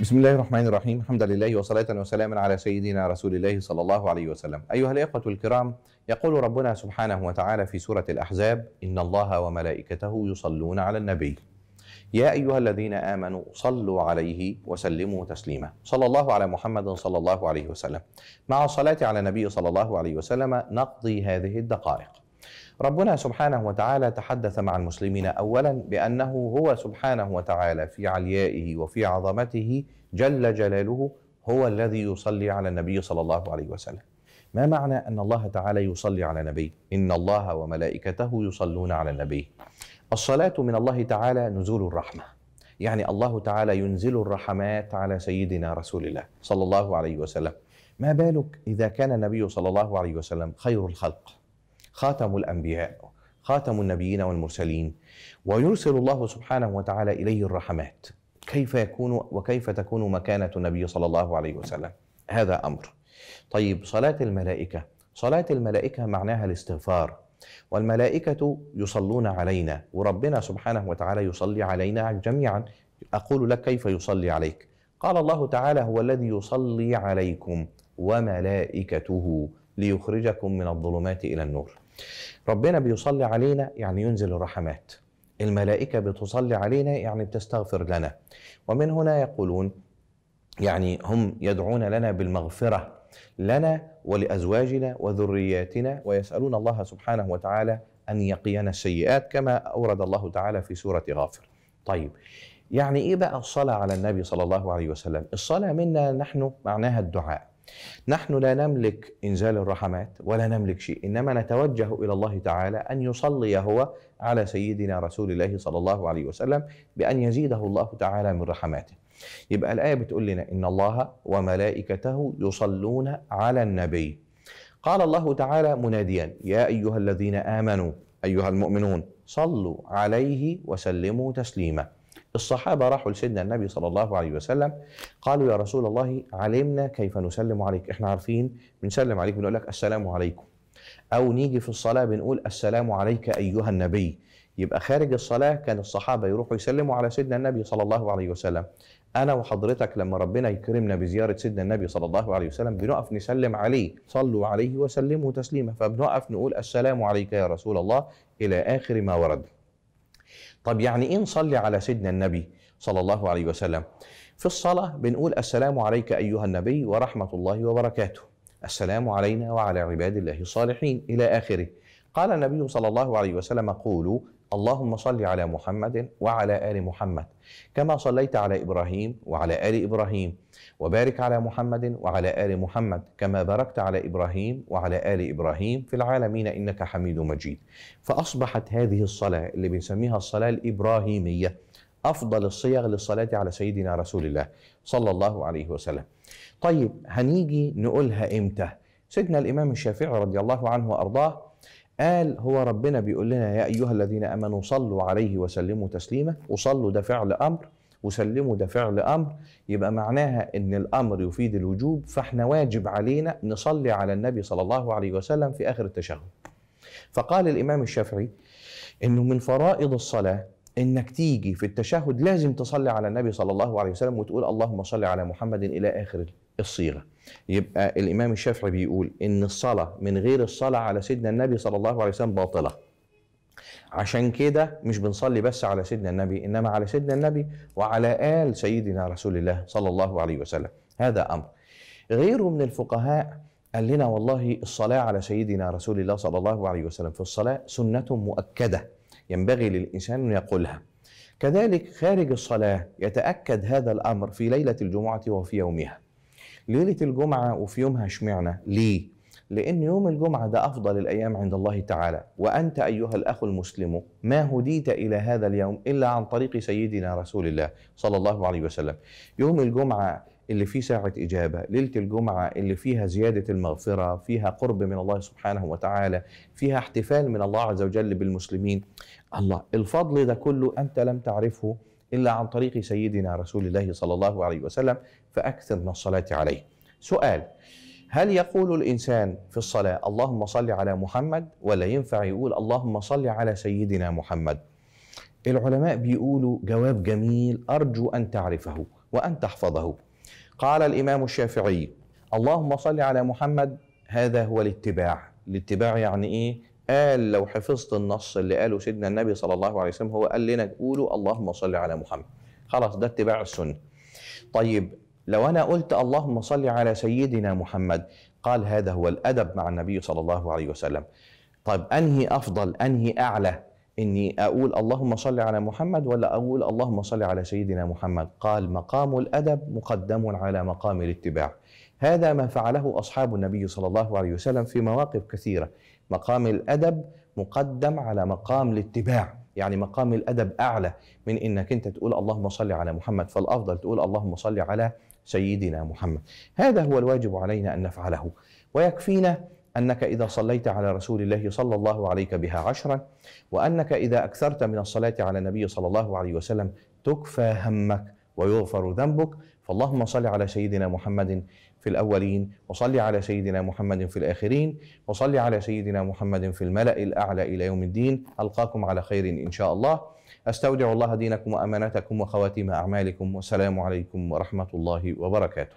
بسم الله الرحمن الرحيم الحمد لله وصلاة وسلاما على سيدنا رسول الله صلى الله عليه وسلم أيها الإخوة الكرام يقول ربنا سبحانه وتعالى في سورة الأحزاب إن الله وملائكته يصلون على النبي يا أيها الذين آمنوا صلوا عليه وسلموا تسليما صلى الله على محمد صلى الله عليه وسلم مع الصلاة على النبي صلى الله عليه وسلم نقضي هذه الدقائق ربنا سبحانه وتعالى تحدث مع المسلمين اولا بانه هو سبحانه وتعالى في عليائه وفي عظمته جل جلاله هو الذي يصلي على النبي صلى الله عليه وسلم. ما معنى ان الله تعالى يصلي على نبي؟ ان الله وملائكته يصلون على النبي. الصلاه من الله تعالى نزول الرحمه. يعني الله تعالى ينزل الرحمات على سيدنا رسول الله صلى الله عليه وسلم. ما بالك اذا كان النبي صلى الله عليه وسلم خير الخلق خاتم الأنبياء خاتم النبيين والمرسلين ويرسل الله سبحانه وتعالى إليه الرحمات كيف يكون وكيف تكون مكانة النبي صلى الله عليه وسلم هذا أمر طيب صلاة الملائكة صلاة الملائكة معناها الاستغفار والملائكة يصلون علينا وربنا سبحانه وتعالى يصلي علينا جميعا أقول لك كيف يصلي عليك قال الله تعالى هو الذي يصلي عليكم وملائكته ليخرجكم من الظلمات إلى النور ربنا بيصلي علينا يعني ينزل الرحمات الملائكة بتصلي علينا يعني بتستغفر لنا ومن هنا يقولون يعني هم يدعون لنا بالمغفرة لنا ولأزواجنا وذرياتنا ويسألون الله سبحانه وتعالى أن يقينا السيئات كما أورد الله تعالى في سورة غافر طيب يعني إيه بقى الصلاة على النبي صلى الله عليه وسلم الصلاة منا نحن معناها الدعاء نحن لا نملك انزال الرحمات ولا نملك شيء انما نتوجه الى الله تعالى ان يصلي هو على سيدنا رسول الله صلى الله عليه وسلم بان يزيده الله تعالى من رحماته يبقى الايه بتقول لنا ان الله وملائكته يصلون على النبي قال الله تعالى مناديا يا ايها الذين امنوا ايها المؤمنون صلوا عليه وسلموا تسليما الصحابة راحوا لسيدنا النبي صلى الله عليه وسلم قالوا يا رسول الله علمنا كيف نسلم عليك احنا عارفين بنسلم عليك بنقول لك السلام عليكم أو نيجي في الصلاة بنقول السلام عليك أيها النبي يبقى خارج الصلاة كان الصحابة يروحوا يسلموا على سيدنا النبي صلى الله عليه وسلم أنا وحضرتك لما ربنا يكرمنا بزيارة سيدنا النبي صلى الله عليه وسلم بنقف نسلم عليه صلوا عليه وسلموا تسليما فبنقف نقول السلام عليك يا رسول الله إلى آخر ما ورد طب يعني ايه نصلي على سيدنا النبي صلى الله عليه وسلم في الصلاة بنقول السلام عليك أيها النبي ورحمة الله وبركاته السلام علينا وعلى عباد الله الصالحين إلى آخره قال النبي صلى الله عليه وسلم قولوا اللهم صل على محمد وعلى ال محمد كما صليت على ابراهيم وعلى ال ابراهيم وبارك على محمد وعلى ال محمد كما باركت على ابراهيم وعلى ال ابراهيم في العالمين انك حميد مجيد فاصبحت هذه الصلاه اللي بنسميها الصلاه الابراهيميه افضل الصيغ للصلاه على سيدنا رسول الله صلى الله عليه وسلم طيب هنيجي نقولها امتى سيدنا الامام الشافعي رضي الله عنه وارضاه قال هو ربنا بيقول لنا يا ايها الذين امنوا صلوا عليه وسلموا تسليما وصلوا ده فعل امر وسلموا ده فعل امر يبقى معناها ان الامر يفيد الوجوب فاحنا واجب علينا نصلي على النبي صلى الله عليه وسلم في اخر التشهد فقال الامام الشافعي انه من فرائض الصلاه انك تيجي في التشهد لازم تصلي على النبي صلى الله عليه وسلم وتقول اللهم صل على محمد الى اخر الصيغه يبقى الامام الشافعي بيقول ان الصلاه من غير الصلاه على سيدنا النبي صلى الله عليه وسلم باطله عشان كده مش بنصلي بس على سيدنا النبي انما على سيدنا النبي وعلى ال سيدنا رسول الله صلى الله عليه وسلم هذا امر غيره من الفقهاء قال لنا والله الصلاه على سيدنا رسول الله صلى الله عليه وسلم في الصلاه سنه مؤكده ينبغي للإنسان أن يقولها كذلك خارج الصلاة يتأكد هذا الأمر في ليلة الجمعة وفي يومها ليلة الجمعة وفي يومها شمعنا ليه؟ لأن يوم الجمعة ده أفضل الأيام عند الله تعالى وأنت أيها الأخ المسلم ما هديت إلى هذا اليوم إلا عن طريق سيدنا رسول الله صلى الله عليه وسلم يوم الجمعة اللي فيه ساعة إجابة ليلة الجمعة اللي فيها زيادة المغفرة فيها قرب من الله سبحانه وتعالى فيها احتفال من الله عز وجل بالمسلمين الله الفضل ده كله أنت لم تعرفه إلا عن طريق سيدنا رسول الله صلى الله عليه وسلم فأكثر من الصلاة عليه سؤال هل يقول الإنسان في الصلاة اللهم صل على محمد ولا ينفع يقول اللهم صل على سيدنا محمد العلماء بيقولوا جواب جميل أرجو أن تعرفه وأن تحفظه قال الإمام الشافعي اللهم صل على محمد هذا هو الاتباع الاتباع يعني إيه قال لو حفظت النص اللي قاله سيدنا النبي صلى الله عليه وسلم هو قال لنا قولوا اللهم صل على محمد خلاص ده اتباع السنة طيب لو أنا قلت اللهم صل على سيدنا محمد قال هذا هو الأدب مع النبي صلى الله عليه وسلم طيب أنهي أفضل أنهي أعلى اني اقول اللهم صل على محمد ولا اقول اللهم صل على سيدنا محمد قال مقام الادب مقدم على مقام الاتباع هذا ما فعله اصحاب النبي صلى الله عليه وسلم في مواقف كثيره مقام الادب مقدم على مقام الاتباع يعني مقام الادب اعلى من انك انت تقول اللهم صل على محمد فالافضل تقول اللهم صل على سيدنا محمد هذا هو الواجب علينا ان نفعله ويكفينا أنك إذا صليت على رسول الله صلى الله عليك بها عشرا وأنك إذا أكثرت من الصلاة على النبي صلى الله عليه وسلم تكفى همك ويغفر ذنبك فاللهم صل على سيدنا محمد في الأولين وصل على سيدنا محمد في الآخرين وصل على سيدنا محمد في الملأ الأعلى إلى يوم الدين ألقاكم على خير إن شاء الله أستودع الله دينكم وأمانتكم وخواتيم أعمالكم والسلام عليكم ورحمة الله وبركاته